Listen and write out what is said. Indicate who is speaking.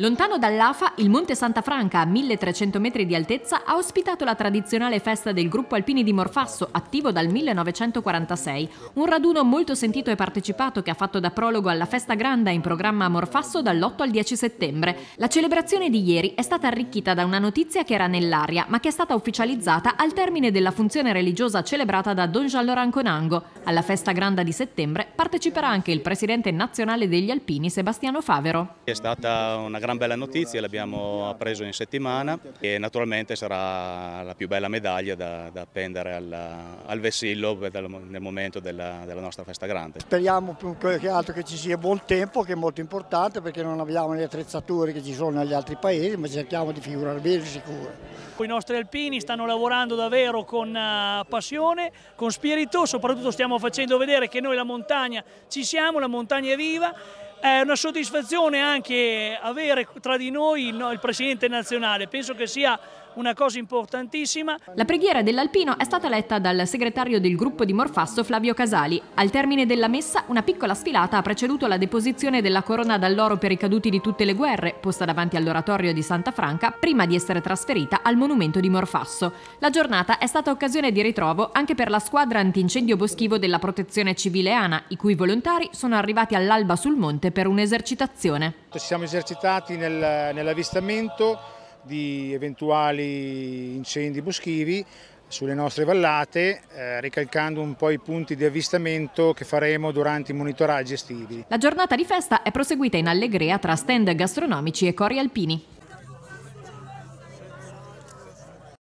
Speaker 1: Lontano dall'Afa, il Monte Santa Franca, a 1300 metri di altezza, ha ospitato la tradizionale festa del gruppo alpini di Morfasso, attivo dal 1946. Un raduno molto sentito e partecipato che ha fatto da prologo alla Festa grande in programma a Morfasso dall'8 al 10 settembre. La celebrazione di ieri è stata arricchita da una notizia che era nell'aria, ma che è stata ufficializzata al termine della funzione religiosa celebrata da Don Gianlo Ranconango. Alla festa grande di settembre parteciperà anche il presidente nazionale degli alpini Sebastiano Favero.
Speaker 2: È stata una gran bella notizia, l'abbiamo appreso in settimana e naturalmente sarà la più bella medaglia da, da appendere alla, al vessillo nel momento della, della nostra festa grande.
Speaker 3: Speriamo più che altro che ci sia buon tempo che è molto importante perché non abbiamo le attrezzature che ci sono negli altri paesi ma cerchiamo di figurare bene sicuro.
Speaker 4: I nostri alpini stanno lavorando davvero con eh, passione, con spirito, soprattutto stiamo facendo vedere che noi la montagna ci siamo, la montagna è viva è una soddisfazione anche avere tra di noi il, il Presidente nazionale, penso che sia una cosa importantissima.
Speaker 1: La preghiera dell'Alpino è stata letta dal segretario del gruppo di Morfasso Flavio Casali. Al termine della messa una piccola sfilata ha preceduto la deposizione della corona d'alloro per i caduti di tutte le guerre, posta davanti all'oratorio di Santa Franca, prima di essere trasferita al monumento di Morfasso. La giornata è stata occasione di ritrovo anche per la squadra antincendio boschivo della protezione civileana, i cui volontari sono arrivati all'alba sul monte presente per un'esercitazione.
Speaker 3: Ci siamo esercitati nel, nell'avvistamento di eventuali incendi boschivi sulle nostre vallate, eh, ricalcando un po' i punti di avvistamento che faremo durante i monitoraggi estivi.
Speaker 1: La giornata di festa è proseguita in allegria tra stand gastronomici e cori alpini.